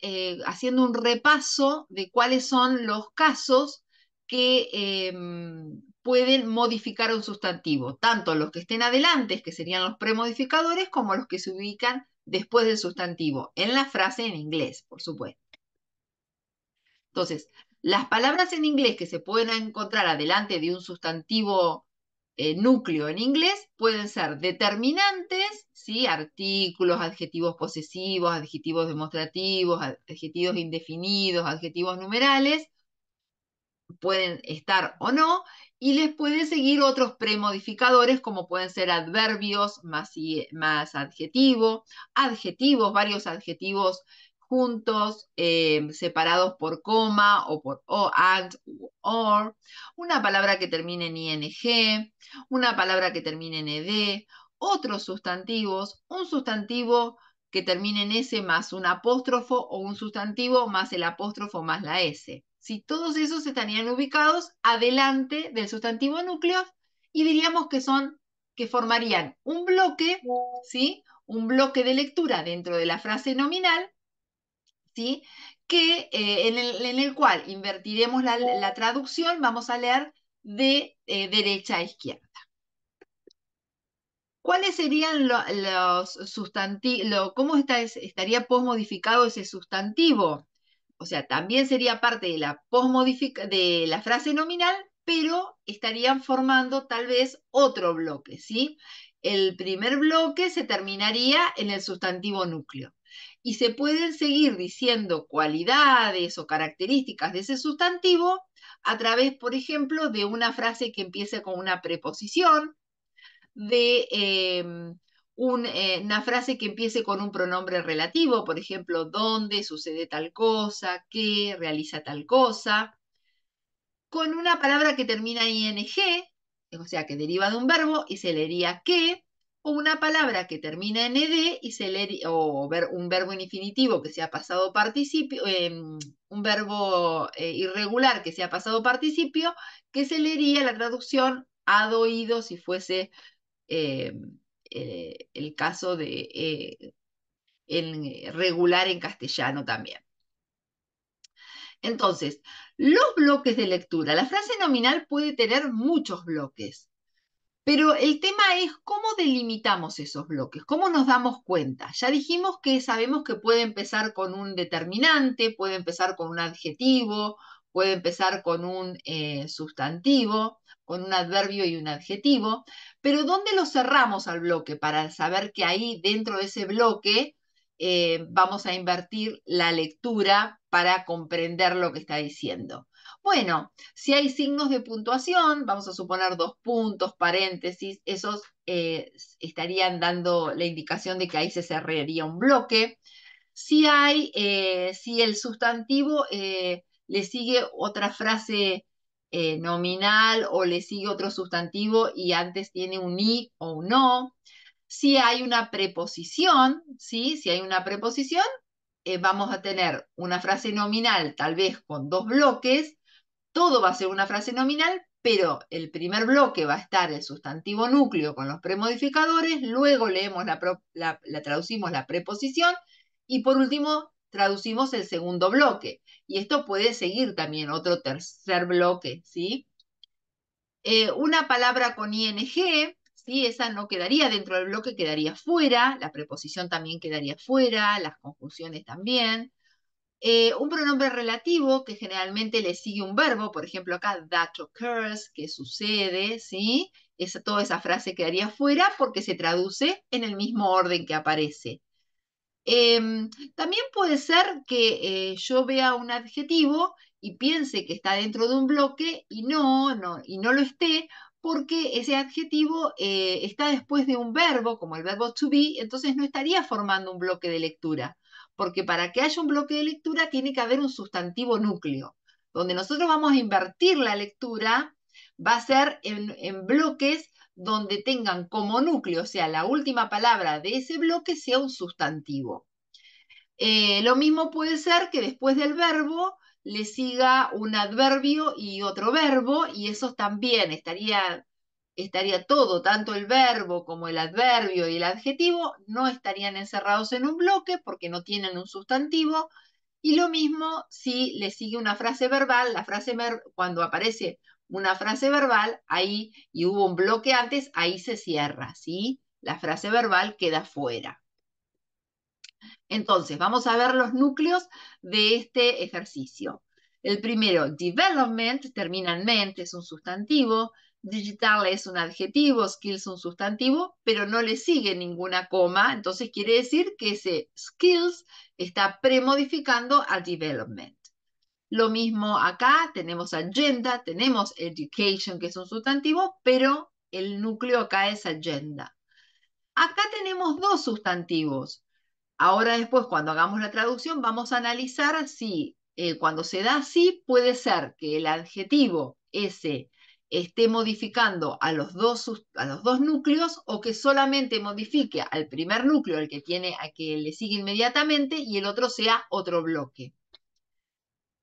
Eh, haciendo un repaso de cuáles son los casos que em, pueden modificar un sustantivo, tanto los que estén adelante, que serían los premodificadores, como los que se ubican después del sustantivo, en la frase en inglés, por supuesto. Entonces, las palabras en inglés que se pueden encontrar adelante de un sustantivo eh, núcleo en inglés pueden ser determinantes ¿sí? Artículos, adjetivos posesivos, adjetivos demostrativos, adjetivos indefinidos, adjetivos numerales, pueden estar o no, y les pueden seguir otros premodificadores como pueden ser adverbios más, y, más adjetivo, adjetivos, varios adjetivos juntos, em, separados por coma o por o, and, or, una palabra que termine en ing, una palabra que termine en ed, otros sustantivos, un sustantivo que termine en S más un apóstrofo o un sustantivo más el apóstrofo más la S. Si todos esos estarían ubicados adelante del sustantivo núcleo y diríamos que son que formarían un bloque, ¿sí? Un bloque de lectura dentro de la frase nominal, ¿sí? Que eh, en, el, en, el, cual invertiremos la, traducción, vamos a leer de eh, derecha a izquierda. ¿Cuáles serían los sustantivos? ¿Cómo estaría posmodificado ese sustantivo? O sea, también sería parte de la, de la frase nominal, pero estarían formando tal vez otro bloque, ¿sí? El primer bloque se terminaría en el sustantivo núcleo. Y se pueden seguir diciendo cualidades o características de ese sustantivo a través, por ejemplo, de una frase que empiece con una preposición, de em, eh, una frase que empiece con un pronombre relativo, por ejemplo, dónde sucede tal cosa, qué realiza tal cosa, con una palabra que termina en ing, o sea, que deriva de un verbo y se leería que, o una palabra que termina en ed y se o ver, un verbo infinitivo que ha pasado participio, em, un verbo eh, irregular que se ha pasado participio, que se leería la traducción ha oído si fuese eh, eh, el caso de eh, regular en castellano también. Entonces, los bloques de lectura. La frase nominal puede tener muchos bloques, pero el tema es cómo delimitamos esos bloques, cómo nos damos cuenta. Ya dijimos que sabemos que puede empezar con un determinante, puede empezar con un adjetivo, puede empezar con un eh, sustantivo, con un adverbio y un adjetivo, pero ¿dónde lo cerramos al bloque para saber que ahí dentro de ese bloque eh, vamos a invertir la lectura para comprender lo que está diciendo? Bueno, si hay signos de puntuación, vamos a suponer dos puntos, paréntesis, esos eh, estarían dando la indicación de que ahí se cerraría un bloque. Si hay, si el sustantivo le sigue otra frase eh, nominal o le sigue otro sustantivo y antes tiene un i o un no. Si hay una preposición, ¿sí? Si hay una preposición, eh, vamos a tener una frase nominal, tal vez con dos bloques. Todo va a ser una frase nominal, pero el primer bloque va a estar el sustantivo núcleo con los premodificadores, luego leemos la, la traducimos la preposición y por último traducimos el segundo bloque. Y esto puede seguir también otro tercer bloque, ¿sí? Eh, una palabra con ing, ¿sí? Esa no quedaría dentro del bloque, quedaría fuera, la preposición también quedaría fuera, las conjunciones también. Eh, un pronombre relativo que generalmente le sigue un verbo, por ejemplo acá, that occurs, que sucede, ¿sí? Esa, toda esa frase quedaría fuera porque se traduce en el mismo orden que aparece. Em, también puede ser que eh, yo vea un adjetivo y piense que está dentro de un bloque y no, no, y no lo esté, porque ese adjetivo eh, está después de un verbo, como el verbo to be, entonces no estaría formando un bloque de lectura, porque para que haya un bloque de lectura tiene que haber un sustantivo núcleo, donde nosotros vamos a invertir la lectura, va a ser en, en bloques donde tengan como núcleo, o sea, la última palabra de ese bloque sea un sustantivo. Eh, lo mismo puede ser que después del verbo le siga un adverbio y otro verbo, y eso también estaría, estaría todo, tanto el verbo como el adverbio y el adjetivo, no estarían encerrados en un bloque porque no tienen un sustantivo. Y lo mismo si le sigue una frase verbal, la frase cuando aparece una frase verbal, ahí, y hubo un bloque antes, ahí se cierra, ¿sí? La frase verbal queda fuera. Entonces, vamos a ver los núcleos de este ejercicio. El primero, development, termina en es un sustantivo. Digital es un adjetivo, skills un sustantivo, pero no le sigue ninguna coma. Entonces quiere decir que ese skills está premodificando a development. Lo mismo acá, tenemos agenda, tenemos education, que es un sustantivo, pero el núcleo acá es agenda. Acá tenemos dos sustantivos. Ahora después, cuando hagamos la traducción, vamos a analizar si eh, cuando se da así, puede ser que el adjetivo ese esté modificando a los, dos, los dos núcleos o que solamente modifique al primer núcleo, el que tiene, a que le sigue inmediatamente, y el otro sea otro bloque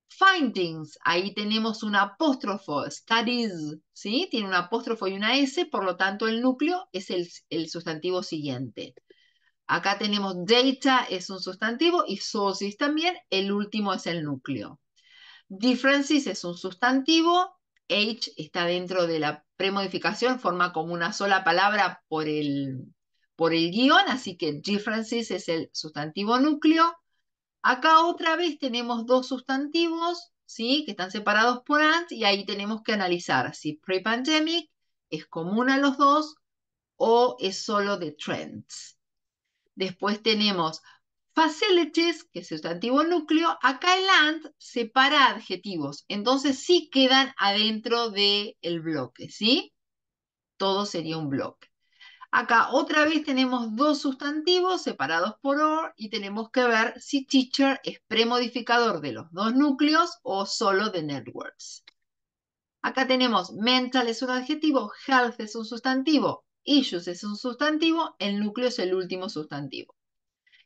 findings, ahí tenemos un apóstrofo, studies, ¿sí? Tiene un apóstrofo y una S, por lo tanto el núcleo es el, sustantivo siguiente. Acá tenemos data es un sustantivo y sources también, el último es el núcleo. Differences es un sustantivo, H está dentro de la premodificación, forma como una sola palabra por el guión, así que differences es el sustantivo núcleo. Acá otra vez tenemos dos sustantivos, ¿sí? Que están separados por and y ahí tenemos que analizar si pre-pandemic es común a los dos o es solo de trends. Después tenemos facilities, que es el sustantivo núcleo. Acá el and separa adjetivos, entonces sí quedan adentro del el bloque, ¿sí? Todo sería un bloque. Acá otra vez tenemos dos sustantivos separados por or y tenemos que ver si teacher es premodificador de los dos núcleos o solo de networks. Acá tenemos mental es un adjetivo, health es un sustantivo, issues es un sustantivo, el núcleo es el último sustantivo.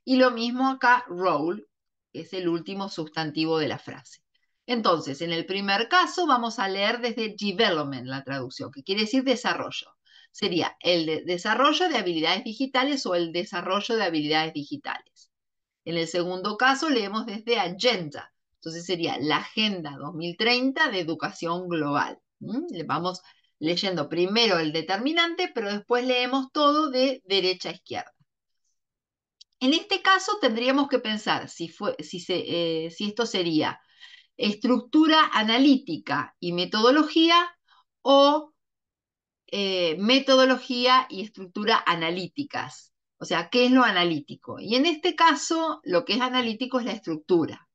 Y lo mismo acá, role, que es el último sustantivo de la frase. Entonces, en el primer caso vamos a leer desde development la traducción, que quiere decir desarrollo sería el desarrollo de habilidades digitales o el desarrollo de habilidades digitales. En el segundo caso leemos desde Agenda, entonces sería la Agenda 2030 de Educación Global. Le vamos leyendo primero el determinante, pero después leemos todo de derecha a izquierda. En este caso tendríamos que pensar si, fue, si, eh, si esto sería estructura analítica y metodología o eh, metodología y estructura analíticas. O sea, ¿qué es lo analítico? Y en este caso, lo que es analítico es la estructura,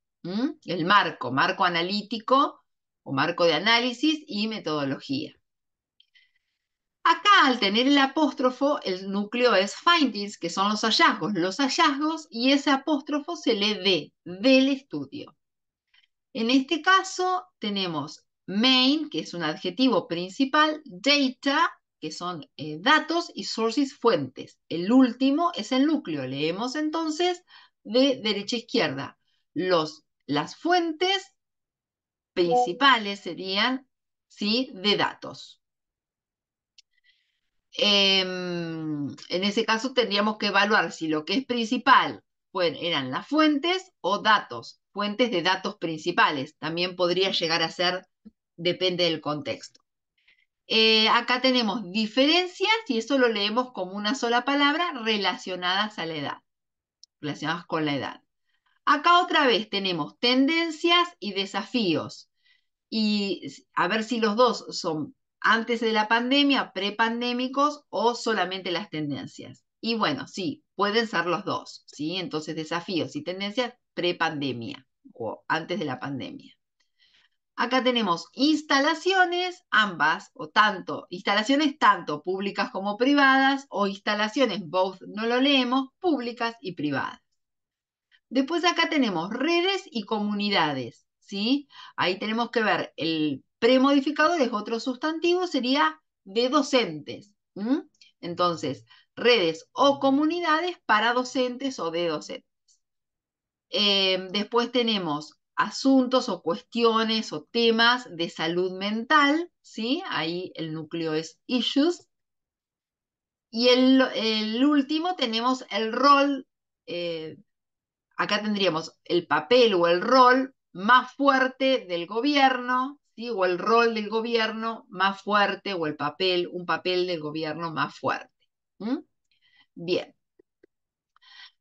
el marco, marco analítico o marco de análisis y metodología. Acá, al tener el apóstrofo, el núcleo es findings, que son los hallazgos, los hallazgos, y ese apóstrofo se le ve, del estudio. En este caso, tenemos main, que es un adjetivo principal, data, que son eh, datos, y sources, fuentes. El último es el núcleo. Leemos entonces de derecha a izquierda. Los, las fuentes principales serían ¿sí? de datos. Em, en ese caso tendríamos que evaluar si lo que es principal eran las fuentes o datos, fuentes de datos principales. También podría llegar a ser depende del contexto. Eh, acá tenemos diferencias, y eso lo leemos como una sola palabra, relacionadas a la edad, relacionadas con la edad. Acá otra vez tenemos tendencias y desafíos. Y a ver si los dos son antes de la pandemia, prepandémicos o solamente las tendencias. Y bueno, sí, pueden ser los dos, ¿sí? Entonces, desafíos y tendencias prepandemia o antes de la pandemia. Acá tenemos instalaciones, ambas, o tanto, instalaciones tanto públicas como privadas, o instalaciones, both no lo leemos, públicas y privadas. Después acá tenemos redes y comunidades, ¿sí? Ahí tenemos que ver, el premodificado es otro sustantivo sería de docentes. Entonces, redes o comunidades para docentes o de docentes. Em, después tenemos asuntos o cuestiones o temas de salud mental, ¿sí? Ahí el núcleo es issues. Y el, último tenemos el rol, eh, acá tendríamos el papel o el rol más fuerte del gobierno, ¿sí? O el rol del gobierno más fuerte o el papel, un papel del gobierno más fuerte. Bien.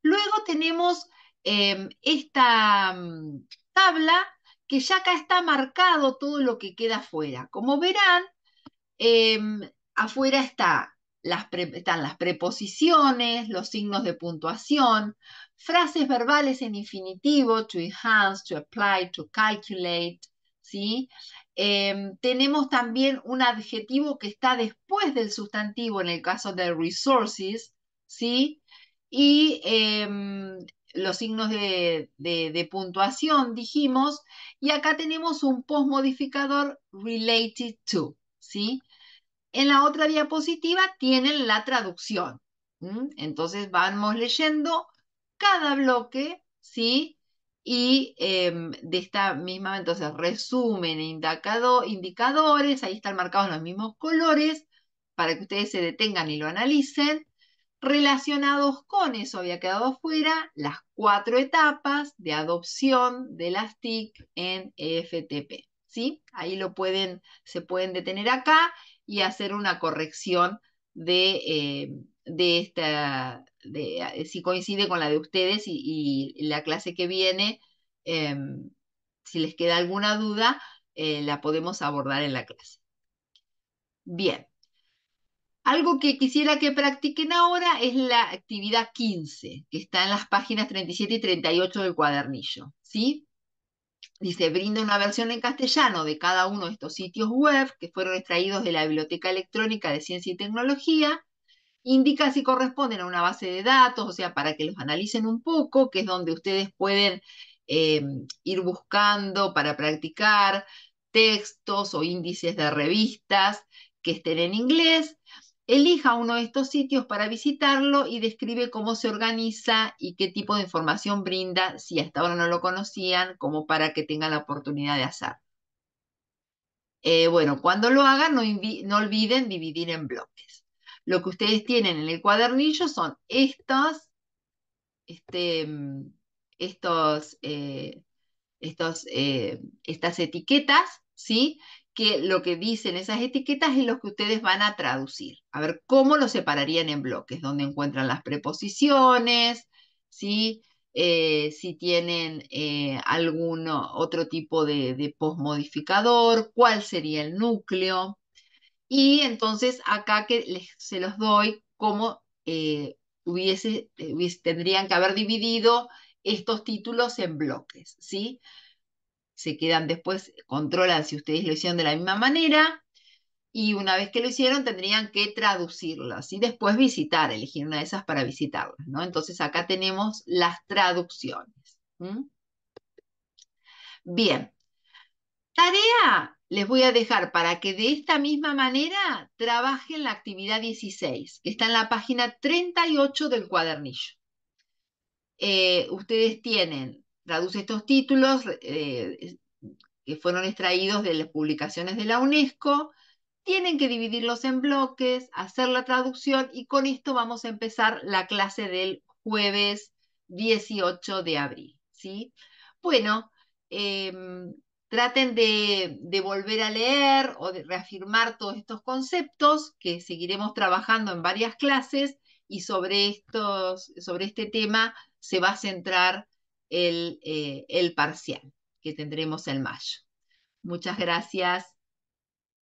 Luego tenemos em, esta mm, tabla que ya acá está marcado todo lo que queda afuera. Como verán, em, afuera está las están las preposiciones, los signos de puntuación, frases verbales en infinitivo, to enhance, to apply, to calculate, ¿sí? Em, tenemos también un adjetivo que está después del sustantivo en el caso de resources, ¿sí? Y em, los signos de, puntuación, dijimos, y acá tenemos un postmodificador related to, ¿sí? En la otra diapositiva tienen la traducción. Entonces vamos leyendo cada bloque, ¿sí? Y em, de esta misma, entonces, resumen, e indicado, indicadores, ahí están marcados los mismos colores para que ustedes se detengan y lo analicen Relacionados con eso había quedado fuera las cuatro etapas de adopción de las TIC en EFTP. ¿sí? Ahí lo pueden, se pueden detener acá y hacer una corrección de, eh, esta, eh, si coincide con la de ustedes y, la clase que viene, em, si les queda alguna duda, eh, la podemos abordar en la clase. Bien, algo que quisiera que practiquen ahora es la actividad 15, que está en las páginas 37 y 38 del cuadernillo, ¿sí? Dice, brinda una versión en castellano de cada uno de estos sitios web que fueron extraídos de la Biblioteca Electrónica de Ciencia y Tecnología, indica si corresponden a una base de datos, o sea, para que los analicen un poco, que es donde ustedes pueden eh, ir buscando para practicar textos o índices de revistas que estén en inglés Elija uno de estos sitios para visitarlo y describe cómo se organiza y qué tipo de información brinda, si hasta ahora no lo conocían, como para que tengan la oportunidad de hacerlo. Eh, bueno, cuando lo hagan, no, olviden dividir en bloques. Lo que ustedes tienen en el cuadernillo son estas este, estos, eh, estos, eh, estas etiquetas, ¿sí? que lo que dicen esas etiquetas es lo que ustedes van a traducir. A ver, ¿cómo lo separarían en bloques? ¿Dónde encuentran las preposiciones? ¿Sí? Eh, si tienen eh, algún otro tipo de, postmodificador? cuál sería el núcleo. Y entonces acá que se los doy cómo eh, hubiese, tendrían que haber dividido estos títulos en bloques, ¿sí? sí se quedan después, controlan si ustedes lo hicieron de la misma manera, y una vez que lo hicieron tendrían que traducirlas y después visitar, elegir una de esas para visitarlas, ¿no? Entonces acá tenemos las traducciones. Bien, tarea les voy a dejar para que de esta misma manera trabajen la actividad 16, que está en la página 38 del cuadernillo. Eh, ustedes tienen traduce estos títulos eh, que fueron extraídos de las publicaciones de la UNESCO, tienen que dividirlos en bloques, hacer la traducción y con esto vamos a empezar la clase del jueves 18 de abril. ¿sí? Bueno, em, traten de, volver a leer o de reafirmar todos estos conceptos que seguiremos trabajando en varias clases y sobre, estos, sobre este tema se va a centrar el, eh, el parcial que tendremos en mayo. Muchas gracias.